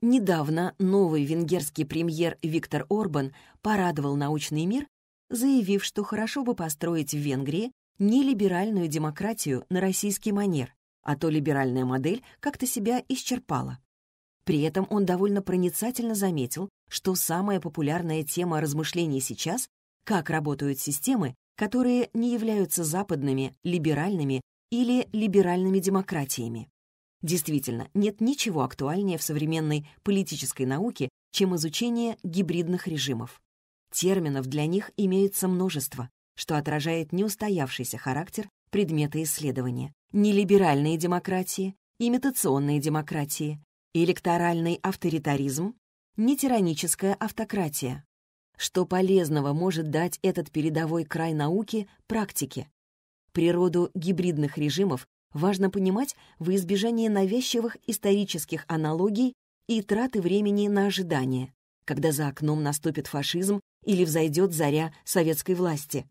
Недавно новый венгерский премьер Виктор Орбан порадовал научный мир, заявив, что хорошо бы построить в Венгрии не либеральную демократию на российский манер, а то либеральная модель как-то себя исчерпала. При этом он довольно проницательно заметил, что самая популярная тема размышлений сейчас — как работают системы, которые не являются западными, либеральными или либеральными демократиями. Действительно, нет ничего актуальнее в современной политической науке, чем изучение гибридных режимов. Терминов для них имеется множество, что отражает неустоявшийся характер предмета исследования. Нелиберальные демократии, имитационные демократии, электоральный авторитаризм, нетираническая автократия. Что полезного может дать этот передовой край науки практике? Природу гибридных режимов важно понимать во избежание навязчивых исторических аналогий и траты времени на ожидание, когда за окном наступит фашизм или взойдет заря советской власти.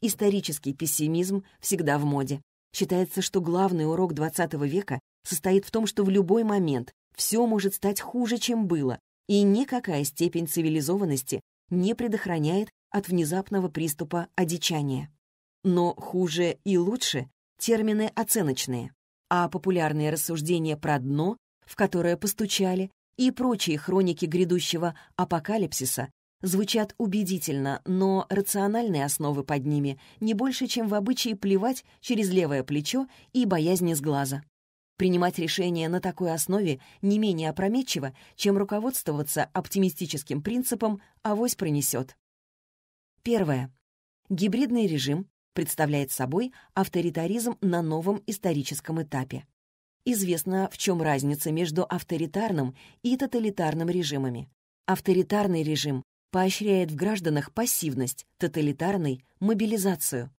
Исторический пессимизм всегда в моде. Считается, что главный урок XX века состоит в том, что в любой момент все может стать хуже, чем было, и никакая степень цивилизованности не предохраняет от внезапного приступа одичания. Но хуже и лучше термины оценочные, а популярные рассуждения про дно, в которое постучали, и прочие хроники грядущего апокалипсиса звучат убедительно, но рациональные основы под ними не больше, чем в обычае плевать через левое плечо и боязни с глаза. Принимать решение на такой основе не менее опрометчиво, чем руководствоваться оптимистическим принципом «авось пронесет». Первое. Гибридный режим представляет собой авторитаризм на новом историческом этапе. Известно, в чем разница между авторитарным и тоталитарным режимами. Авторитарный режим поощряет в гражданах пассивность, тоталитарный — мобилизацию.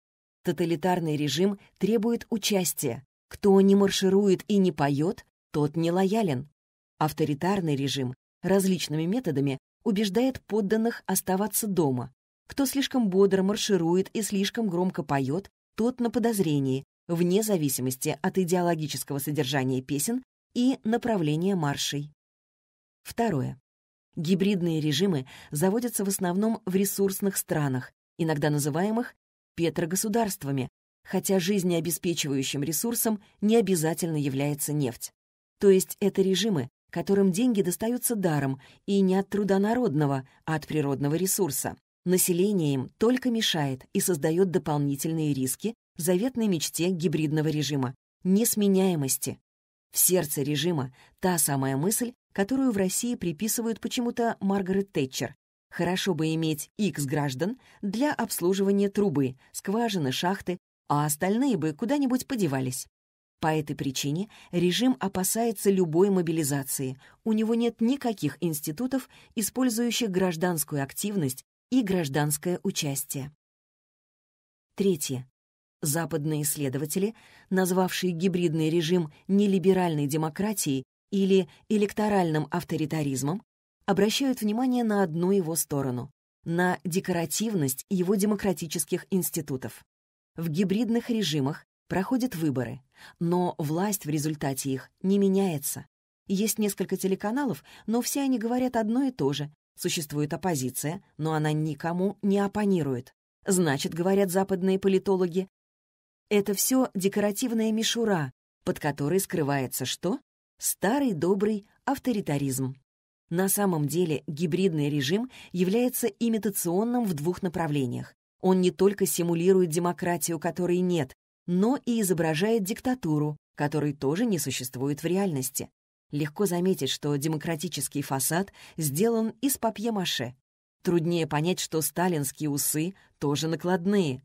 Тоталитарный режим требует участия. Кто не марширует и не поет, тот не лоялен. Авторитарный режим различными методами убеждает подданных оставаться дома, кто слишком бодро марширует и слишком громко поет, тот на подозрении, вне зависимости от идеологического содержания песен и направления маршей. Второе. Гибридные режимы заводятся в основном в ресурсных странах, иногда называемых петрогосударствами, хотя жизнеобеспечивающим ресурсом не обязательно является нефть. То есть это режимы, которым деньги достаются даром и не от труда а от природного ресурса. Население им только мешает и создает дополнительные риски заветной мечте гибридного режима — несменяемости. В сердце режима та самая мысль, которую в России приписывают почему-то Маргарет Тэтчер. Хорошо бы иметь X граждан для обслуживания трубы, скважины, шахты, а остальные бы куда-нибудь подевались. По этой причине режим опасается любой мобилизации. У него нет никаких институтов, использующих гражданскую активность и гражданское участие. Третье. Западные исследователи, назвавшие гибридный режим нелиберальной демократией или электоральным авторитаризмом, обращают внимание на одну его сторону — на декоративность его демократических институтов. В гибридных режимах проходят выборы, но власть в результате их не меняется. Есть несколько телеканалов, но все они говорят одно и то же, Существует оппозиция, но она никому не оппонирует. Значит, говорят западные политологи, это все декоративная мишура, под которой скрывается что? Старый добрый авторитаризм. На самом деле гибридный режим является имитационным в двух направлениях. Он не только симулирует демократию, которой нет, но и изображает диктатуру, которой тоже не существует в реальности. Легко заметить, что демократический фасад сделан из папье-маше. Труднее понять, что сталинские усы тоже накладные.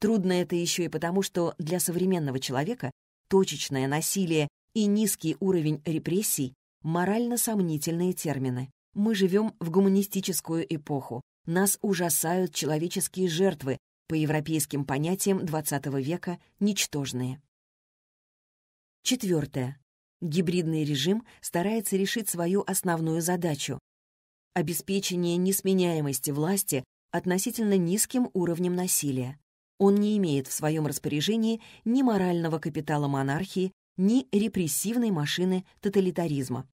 Трудно это еще и потому, что для современного человека точечное насилие и низкий уровень репрессий — морально сомнительные термины. Мы живем в гуманистическую эпоху. Нас ужасают человеческие жертвы, по европейским понятиям XX века, ничтожные. Четвертое. Гибридный режим старается решить свою основную задачу — обеспечение несменяемости власти относительно низким уровнем насилия. Он не имеет в своем распоряжении ни морального капитала монархии, ни репрессивной машины тоталитаризма.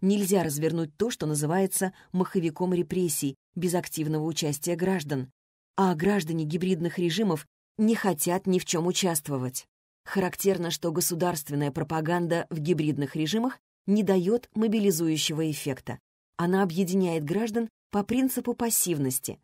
Нельзя развернуть то, что называется маховиком репрессий, без активного участия граждан. А граждане гибридных режимов не хотят ни в чем участвовать. Характерно, что государственная пропаганда в гибридных режимах не дает мобилизующего эффекта. Она объединяет граждан по принципу пассивности.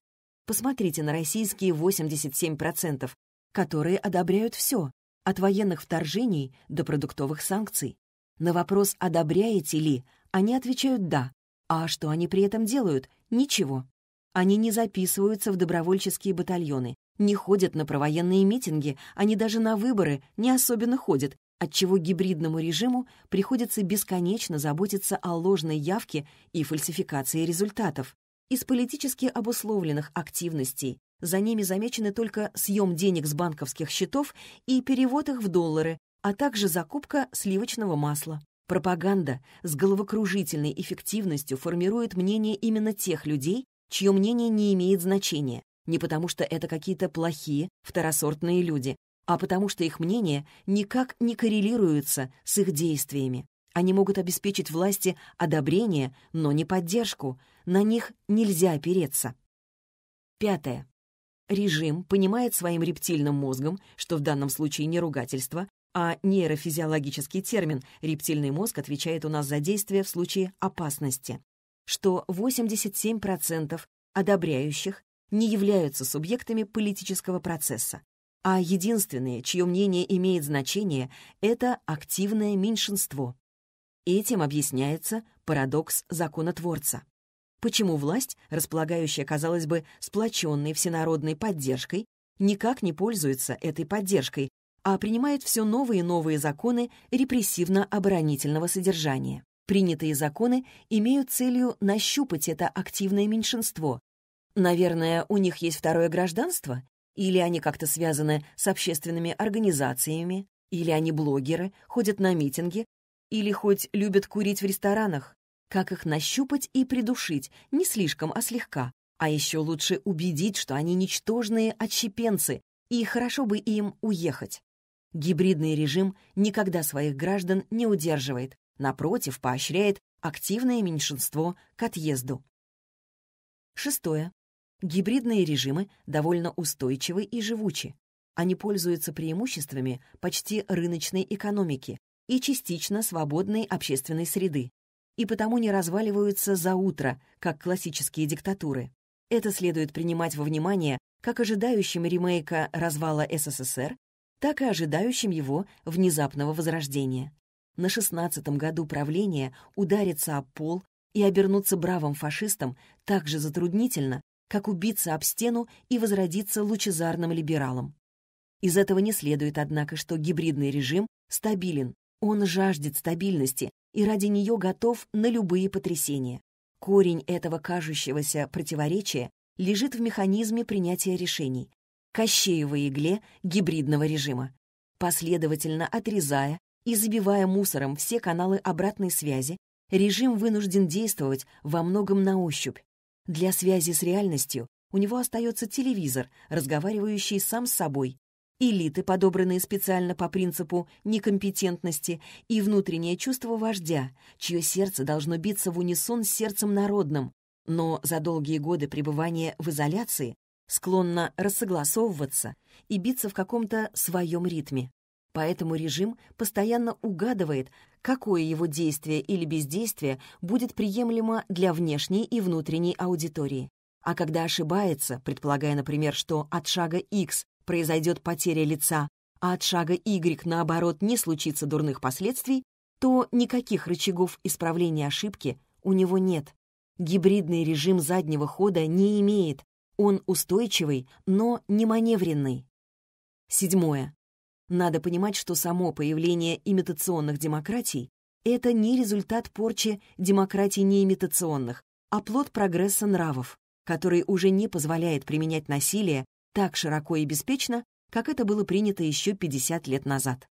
Посмотрите на российские 87%, которые одобряют все, от военных вторжений до продуктовых санкций. На вопрос «одобряете ли?» они отвечают «да». А что они при этом делают? Ничего. Они не записываются в добровольческие батальоны, не ходят на провоенные митинги, они даже на выборы не особенно ходят, отчего гибридному режиму приходится бесконечно заботиться о ложной явке и фальсификации результатов. Из политически обусловленных активностей за ними замечены только съем денег с банковских счетов и перевод их в доллары, а также закупка сливочного масла. Пропаганда с головокружительной эффективностью формирует мнение именно тех людей, чье мнение не имеет значения. Не потому что это какие-то плохие, второсортные люди, а потому что их мнение никак не коррелируется с их действиями. Они могут обеспечить власти одобрение, но не поддержку. На них нельзя опереться. Пятое. Режим понимает своим рептильным мозгом, что в данном случае не ругательство, а нейрофизиологический термин «рептильный мозг» отвечает у нас за действия в случае опасности, что 87% одобряющих не являются субъектами политического процесса, а единственное, чье мнение имеет значение, это активное меньшинство. Этим объясняется парадокс законотворца. Почему власть, располагающая, казалось бы, сплоченной всенародной поддержкой, никак не пользуется этой поддержкой, а принимает все новые и новые законы репрессивно-оборонительного содержания. Принятые законы имеют целью нащупать это активное меньшинство, Наверное, у них есть второе гражданство? Или они как-то связаны с общественными организациями? Или они блогеры, ходят на митинги? Или хоть любят курить в ресторанах? Как их нащупать и придушить, не слишком, а слегка? А еще лучше убедить, что они ничтожные отщепенцы, и хорошо бы им уехать. Гибридный режим никогда своих граждан не удерживает, напротив, поощряет активное меньшинство к отъезду. Шестое. Гибридные режимы довольно устойчивы и живучи. Они пользуются преимуществами почти рыночной экономики и частично свободной общественной среды, и потому не разваливаются за утро, как классические диктатуры. Это следует принимать во внимание как ожидающим ремейка развала СССР, так и ожидающим его внезапного возрождения. На 16 году правления удариться о пол и обернуться бравым фашистом так же затруднительно, как убиться об стену и возродиться лучезарным либералом. Из этого не следует, однако, что гибридный режим стабилен. Он жаждет стабильности и ради нее готов на любые потрясения. Корень этого кажущегося противоречия лежит в механизме принятия решений, кощеевой игле гибридного режима. Последовательно отрезая и забивая мусором все каналы обратной связи, режим вынужден действовать во многом на ощупь, для связи с реальностью у него остается телевизор, разговаривающий сам с собой, элиты, подобранные специально по принципу некомпетентности, и внутреннее чувство вождя, чье сердце должно биться в унисон с сердцем народным, но за долгие годы пребывания в изоляции склонно рассогласовываться и биться в каком-то своем ритме. Поэтому режим постоянно угадывает, какое его действие или бездействие будет приемлемо для внешней и внутренней аудитории. А когда ошибается, предполагая, например, что от шага X произойдет потеря лица, а от шага Y, наоборот, не случится дурных последствий, то никаких рычагов исправления ошибки у него нет. Гибридный режим заднего хода не имеет. Он устойчивый, но не маневренный. Седьмое. Надо понимать, что само появление имитационных демократий — это не результат порчи демократий неимитационных, а плод прогресса нравов, который уже не позволяет применять насилие так широко и беспечно, как это было принято еще 50 лет назад.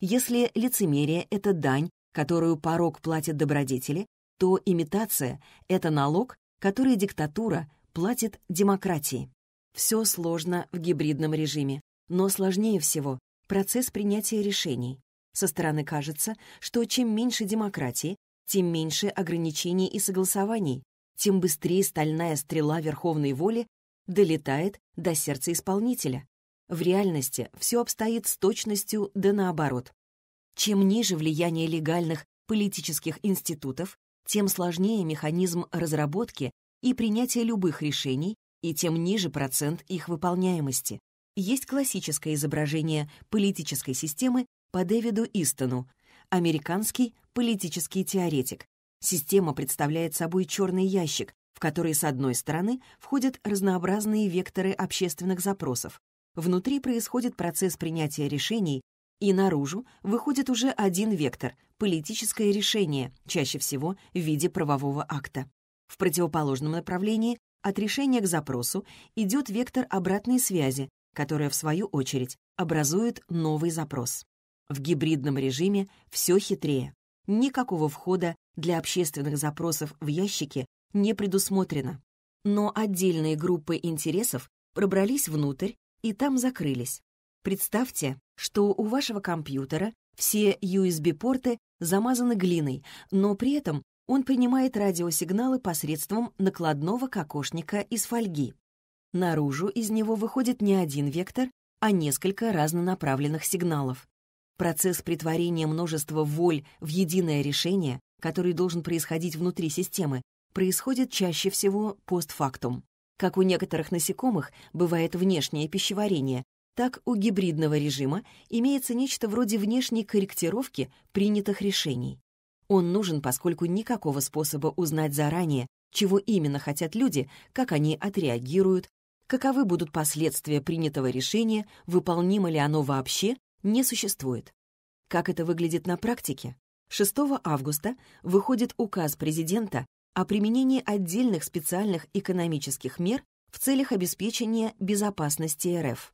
Если лицемерие — это дань, которую порог платят добродетели, то имитация — это налог, который диктатура платит демократии. Все сложно в гибридном режиме, но сложнее всего Процесс принятия решений. Со стороны кажется, что чем меньше демократии, тем меньше ограничений и согласований, тем быстрее стальная стрела верховной воли долетает до сердца исполнителя. В реальности все обстоит с точностью да наоборот. Чем ниже влияние легальных политических институтов, тем сложнее механизм разработки и принятия любых решений, и тем ниже процент их выполняемости. Есть классическое изображение политической системы по Дэвиду Истону, американский политический теоретик. Система представляет собой черный ящик, в который с одной стороны входят разнообразные векторы общественных запросов. Внутри происходит процесс принятия решений, и наружу выходит уже один вектор — политическое решение, чаще всего в виде правового акта. В противоположном направлении от решения к запросу идет вектор обратной связи, которая, в свою очередь, образует новый запрос. В гибридном режиме все хитрее. Никакого входа для общественных запросов в ящике не предусмотрено. Но отдельные группы интересов пробрались внутрь и там закрылись. Представьте, что у вашего компьютера все USB-порты замазаны глиной, но при этом он принимает радиосигналы посредством накладного кокошника из фольги. Наружу из него выходит не один вектор, а несколько разнонаправленных сигналов. Процесс притворения множества воль в единое решение, который должен происходить внутри системы, происходит чаще всего постфактум. Как у некоторых насекомых бывает внешнее пищеварение, так у гибридного режима имеется нечто вроде внешней корректировки принятых решений. Он нужен, поскольку никакого способа узнать заранее, чего именно хотят люди, как они отреагируют, Каковы будут последствия принятого решения, выполнимо ли оно вообще, не существует. Как это выглядит на практике? 6 августа выходит указ президента о применении отдельных специальных экономических мер в целях обеспечения безопасности РФ.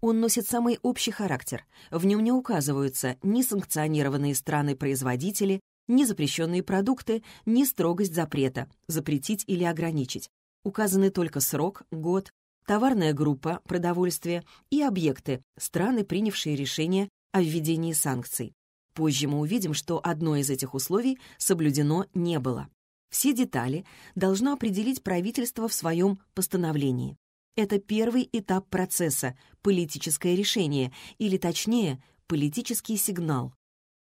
Он носит самый общий характер, в нем не указываются ни санкционированные страны-производители, ни запрещенные продукты, ни строгость запрета, запретить или ограничить, Указаны только срок, год, товарная группа, продовольствие и объекты, страны, принявшие решение о введении санкций. Позже мы увидим, что одно из этих условий соблюдено не было. Все детали должно определить правительство в своем постановлении. Это первый этап процесса – политическое решение, или точнее, политический сигнал.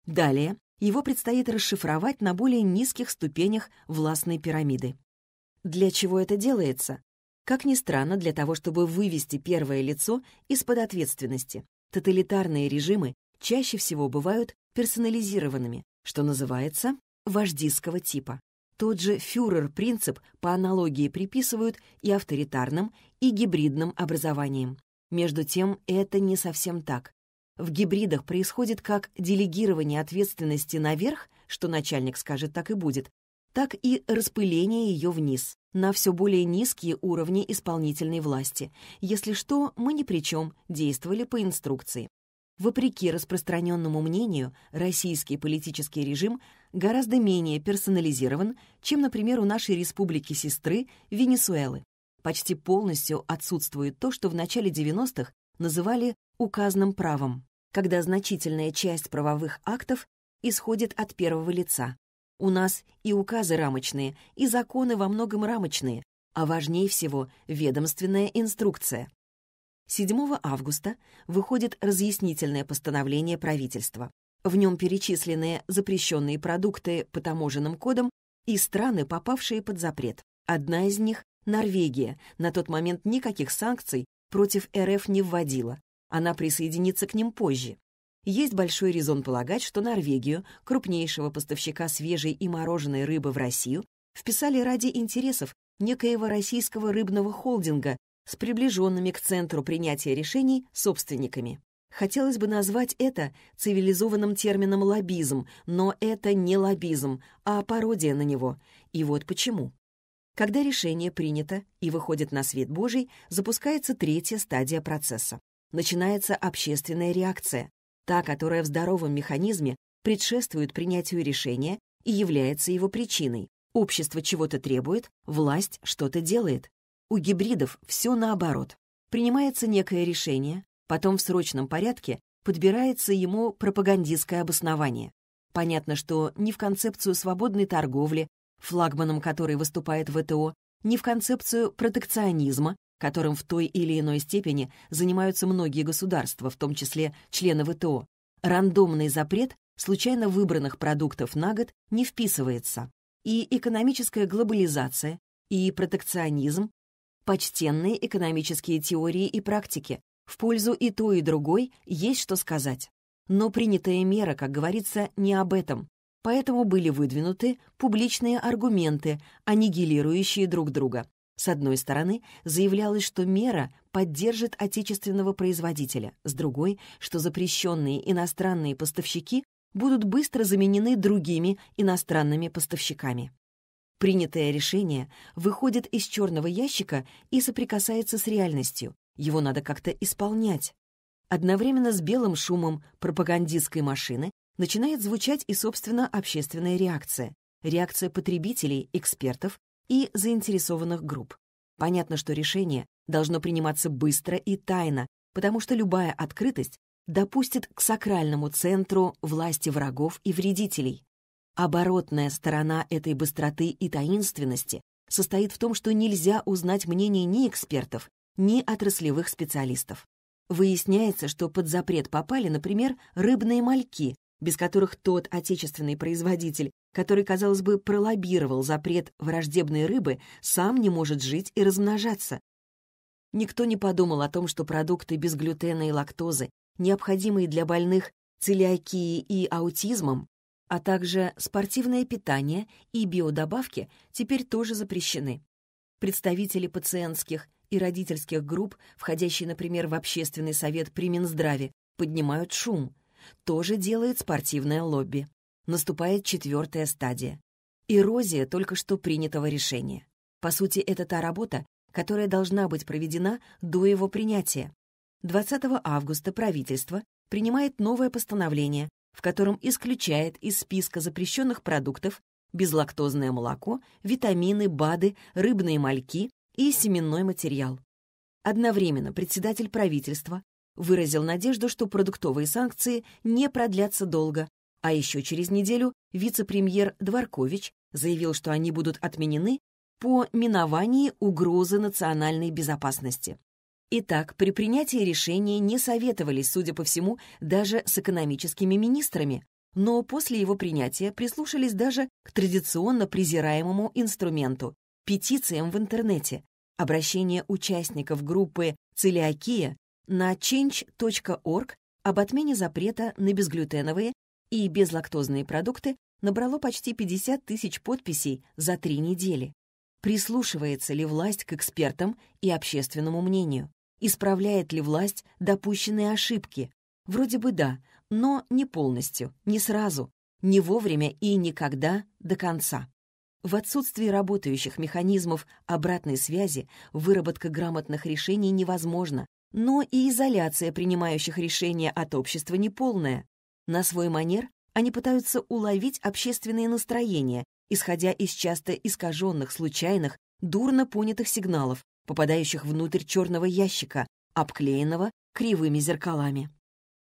Далее его предстоит расшифровать на более низких ступенях властной пирамиды. Для чего это делается? Как ни странно, для того, чтобы вывести первое лицо из-под ответственности. Тоталитарные режимы чаще всего бывают персонализированными, что называется вождистского типа. Тот же фюрер-принцип по аналогии приписывают и авторитарным, и гибридным образованиям. Между тем, это не совсем так. В гибридах происходит как делегирование ответственности наверх, что начальник скажет, так и будет, так и распыление ее вниз, на все более низкие уровни исполнительной власти. Если что, мы ни при чем, действовали по инструкции. Вопреки распространенному мнению, российский политический режим гораздо менее персонализирован, чем, например, у нашей республики-сестры Венесуэлы. Почти полностью отсутствует то, что в начале 90-х называли указным правом, когда значительная часть правовых актов исходит от первого лица, у нас и указы рамочные, и законы во многом рамочные, а важнее всего ведомственная инструкция. 7 августа выходит разъяснительное постановление правительства. В нем перечислены запрещенные продукты по таможенным кодам и страны, попавшие под запрет. Одна из них — Норвегия. На тот момент никаких санкций против РФ не вводила. Она присоединится к ним позже. Есть большой резон полагать, что Норвегию, крупнейшего поставщика свежей и мороженой рыбы в Россию, вписали ради интересов некоего российского рыбного холдинга с приближенными к центру принятия решений собственниками. Хотелось бы назвать это цивилизованным термином «лоббизм», но это не лоббизм, а пародия на него. И вот почему. Когда решение принято и выходит на свет Божий, запускается третья стадия процесса. Начинается общественная реакция та, которая в здоровом механизме предшествует принятию решения и является его причиной. Общество чего-то требует, власть что-то делает. У гибридов все наоборот. Принимается некое решение, потом в срочном порядке подбирается ему пропагандистское обоснование. Понятно, что ни в концепцию свободной торговли, флагманом которой выступает ВТО, ни в концепцию протекционизма, которым в той или иной степени занимаются многие государства, в том числе члены ВТО, рандомный запрет случайно выбранных продуктов на год не вписывается. И экономическая глобализация, и протекционизм, почтенные экономические теории и практики, в пользу и той, и другой есть что сказать. Но принятая мера, как говорится, не об этом. Поэтому были выдвинуты публичные аргументы, аннигилирующие друг друга. С одной стороны, заявлялось, что мера поддержит отечественного производителя, с другой, что запрещенные иностранные поставщики будут быстро заменены другими иностранными поставщиками. Принятое решение выходит из черного ящика и соприкасается с реальностью. Его надо как-то исполнять. Одновременно с белым шумом пропагандистской машины начинает звучать и, собственно, общественная реакция. Реакция потребителей, экспертов и заинтересованных групп. Понятно, что решение должно приниматься быстро и тайно, потому что любая открытость допустит к сакральному центру власти врагов и вредителей. Оборотная сторона этой быстроты и таинственности состоит в том, что нельзя узнать мнение ни экспертов, ни отраслевых специалистов. Выясняется, что под запрет попали, например, рыбные мальки, без которых тот отечественный производитель, который, казалось бы, пролоббировал запрет враждебной рыбы, сам не может жить и размножаться. Никто не подумал о том, что продукты без глютена и лактозы, необходимые для больных целиакией и аутизмом, а также спортивное питание и биодобавки теперь тоже запрещены. Представители пациентских и родительских групп, входящие, например, в общественный совет при Минздраве, поднимают шум. То же делает спортивное лобби наступает четвертая стадия — эрозия только что принятого решения. По сути, это та работа, которая должна быть проведена до его принятия. 20 августа правительство принимает новое постановление, в котором исключает из списка запрещенных продуктов безлактозное молоко, витамины, БАДы, рыбные мальки и семенной материал. Одновременно председатель правительства выразил надежду, что продуктовые санкции не продлятся долго, а еще через неделю вице-премьер Дворкович заявил, что они будут отменены по миновании угрозы национальной безопасности. Итак, при принятии решения не советовались, судя по всему, даже с экономическими министрами, но после его принятия прислушались даже к традиционно презираемому инструменту – петициям в интернете. Обращение участников группы «Целиакия» на change.org об отмене запрета на безглютеновые и безлактозные продукты набрало почти 50 тысяч подписей за три недели. Прислушивается ли власть к экспертам и общественному мнению? Исправляет ли власть допущенные ошибки? Вроде бы да, но не полностью, не сразу, не вовремя и никогда до конца. В отсутствии работающих механизмов обратной связи выработка грамотных решений невозможна, но и изоляция принимающих решения от общества неполная. На свой манер они пытаются уловить общественные настроения, исходя из часто искаженных, случайных, дурно понятых сигналов, попадающих внутрь черного ящика, обклеенного кривыми зеркалами.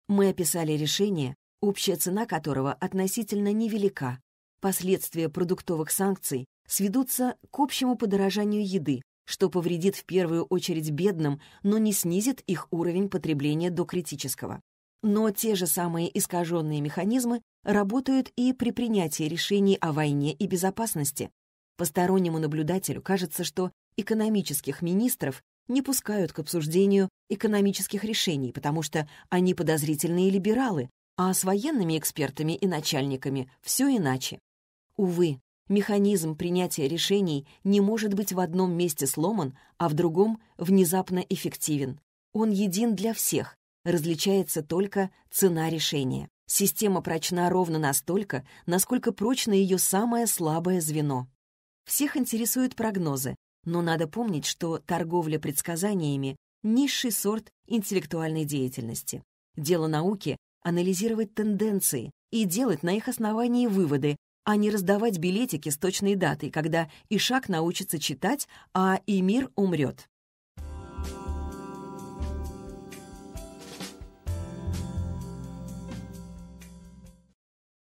Мы описали решение, общая цена которого относительно невелика. Последствия продуктовых санкций сведутся к общему подорожанию еды, что повредит в первую очередь бедным, но не снизит их уровень потребления до критического. Но те же самые искаженные механизмы работают и при принятии решений о войне и безопасности. Постороннему наблюдателю кажется, что экономических министров не пускают к обсуждению экономических решений, потому что они подозрительные либералы, а с военными экспертами и начальниками все иначе. Увы, механизм принятия решений не может быть в одном месте сломан, а в другом внезапно эффективен. Он един для всех, Различается только цена решения. Система прочна ровно настолько, насколько прочно ее самое слабое звено. Всех интересуют прогнозы, но надо помнить, что торговля предсказаниями — низший сорт интеллектуальной деятельности. Дело науки — анализировать тенденции и делать на их основании выводы, а не раздавать билетики с точной датой, когда и шаг научится читать, а и мир умрет.